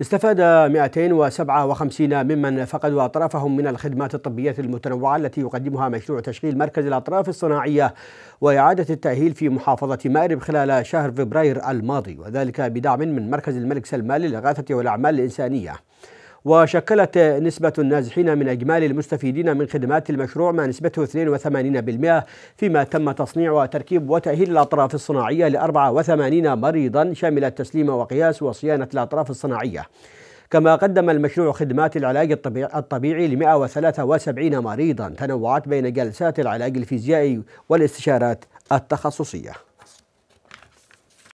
استفاد 257 ممن فقدوا أطرافهم من الخدمات الطبية المتنوعة التي يقدمها مشروع تشغيل مركز الأطراف الصناعية وإعادة التأهيل في محافظة مأرب خلال شهر فبراير الماضي وذلك بدعم من مركز الملك سلمان للإغاثة والأعمال الإنسانية وشكلت نسبة النازحين من أجمالي المستفيدين من خدمات المشروع ما نسبته 82% فيما تم تصنيع وتركيب وتأهيل الأطراف الصناعية ل 84 مريضا شامل التسليم وقياس وصيانة الأطراف الصناعية كما قدم المشروع خدمات العلاج الطبيعي ل 173 مريضا تنوعت بين جلسات العلاج الفيزيائي والاستشارات التخصصيه